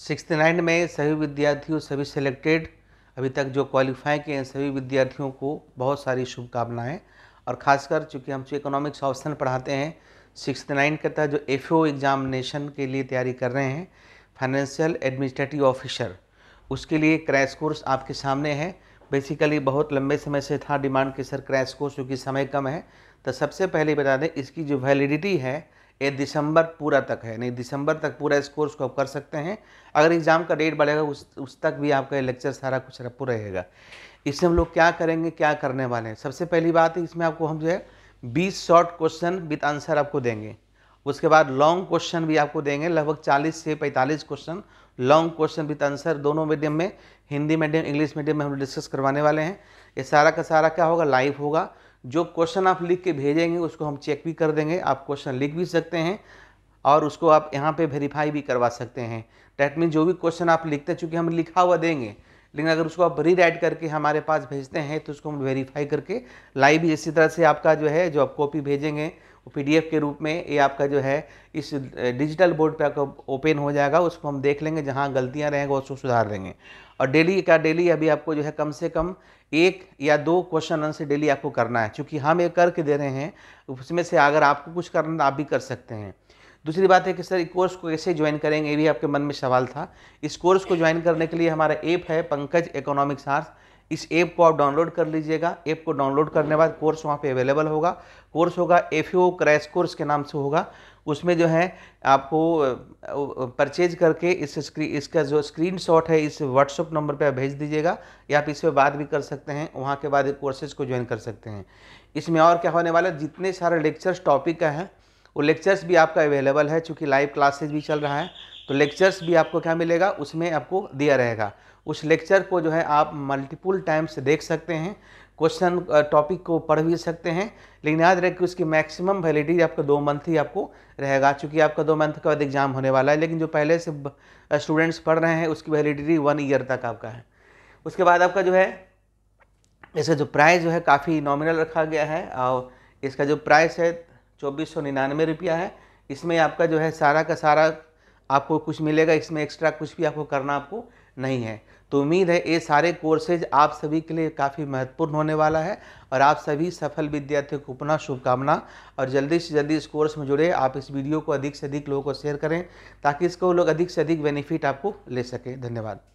sixty nine में सभी विद्यार्थियों सभी सेलेक्टेड अभी तक जो क्वालिफाई किए हैं सभी विद्यार्थियों को बहुत सारी शुभकामनाएं और ख़ासकर चूँकि हम इकोनॉमिक्स ऑप्शन पढ़ाते हैं सिक्सटी नाइन के तहत जो एफ एग्ज़ामिनेशन के लिए तैयारी कर रहे हैं फाइनेंशियल एडमिनिस्ट्रेटिव ऑफिसर उसके लिए क्रैश कोर्स आपके सामने है बेसिकली बहुत लंबे समय से था डिमांड कि सर क्रैश कोर्स क्योंकि समय कम है तो सबसे पहले बता दें इसकी जो वैलिडिटी है ये दिसंबर पूरा तक है नहीं दिसंबर तक पूरा इस कोर्स को आप कर सकते हैं अगर एग्ज़ाम का डेट बढ़ेगा उस उस तक भी आपका ये लेक्चर सारा कुछ पूरा रहेगा इसमें हम लोग क्या करेंगे क्या करने वाले हैं सबसे पहली बात है इसमें आपको हम जो है बीस शॉर्ट क्वेश्चन विथ आंसर आपको देंगे उसके बाद लॉन्ग क्वेश्चन भी आपको देंगे लगभग चालीस से पैंतालीस question long question with answer दोनों मीडियम में हिंदी मीडियम इंग्लिश मीडियम में हम डिस्कस करवाने वाले हैं ये सारा का सारा क्या होगा लाइव होगा जो क्वेश्चन आप लिख के भेजेंगे उसको हम चेक भी कर देंगे आप क्वेश्चन लिख भी सकते हैं और उसको आप यहाँ पे वेरीफाई भी करवा सकते हैं डैट मीन जो भी क्वेश्चन आप लिखते हैं चूँकि हम लिखा हुआ देंगे लेकिन अगर उसको आप री राइट करके हमारे पास भेजते हैं तो उसको हम वेरीफाई करके लाइव इसी तरह से आपका जो है जो आप कॉपी भेजेंगे पीडीएफ के रूप में ये आपका जो है इस डिजिटल बोर्ड पे आपका ओपन हो जाएगा उसको हम देख लेंगे जहाँ गलतियाँ रहेंगे उसको सुधार लेंगे और डेली का डेली अभी आपको जो है कम से कम एक या दो क्वेश्चन आंसर डेली आपको करना है चूँकि हम ये करके दे रहे हैं उसमें से अगर आपको कुछ करना तो आप भी कर सकते हैं दूसरी बात है कि सर कोर्स को कैसे ज्वाइन करेंगे ये भी आपके मन में सवाल था इस कोर्स को ज्वाइन करने के लिए हमारा ऐप है पंकज इकोनॉमिक्स आर्ट्स इस ऐप को आप डाउनलोड कर लीजिएगा ऐप को डाउनलोड करने बाद कोर्स वहाँ पे अवेलेबल होगा कोर्स होगा एफ क्रैश कोर्स के नाम से होगा उसमें जो है आपको परचेज करके इस स्क्री इसका जो स्क्रीन शॉट है इस व्हाट्सअप नंबर पर भेज दीजिएगा या आप इस पर बात भी कर सकते हैं वहाँ के बाद कोर्सेज को ज्वाइन कर सकते हैं इसमें और क्या होने वाला है जितने सारे लेक्चर्स टॉपिक का हैं वो लेक्चर्स भी आपका अवेलेबल है चूँकि लाइव क्लासेज भी चल रहा है तो लेक्चर्स भी आपको क्या मिलेगा उसमें आपको दिया रहेगा उस लेक्चर को जो है आप मल्टीपुल टाइम्स देख सकते हैं क्वेश्चन टॉपिक को पढ़ भी सकते हैं लेकिन याद रखें कि उसकी मैक्सिमम वैलिडिटी आपका दो मंथ ही आपको रहेगा चूँकि आपका दो मंथ के बाद एग्जाम होने वाला है लेकिन जो पहले से स्टूडेंट्स पढ़ रहे हैं उसकी वैलिडिटी वन ईयर तक आपका है उसके बाद आपका जो है इसका जो प्राइस जो है काफ़ी नॉमिनल रखा गया है और इसका जो प्राइस है चौबीस सौ निन्यानवे रुपया है इसमें आपका जो है सारा का सारा आपको कुछ मिलेगा इसमें एक्स्ट्रा कुछ भी आपको करना आपको नहीं है तो उम्मीद है ये सारे कोर्सेज आप सभी के लिए काफ़ी महत्वपूर्ण होने वाला है और आप सभी सफल विद्यार्थियों को अपना शुभकामना और जल्दी से जल्दी इस कोर्स में जुड़े आप इस वीडियो को अधिक से अधिक लोगों को शेयर करें ताकि इसको लोग अधिक से अधिक बेनिफिट आपको ले सकें धन्यवाद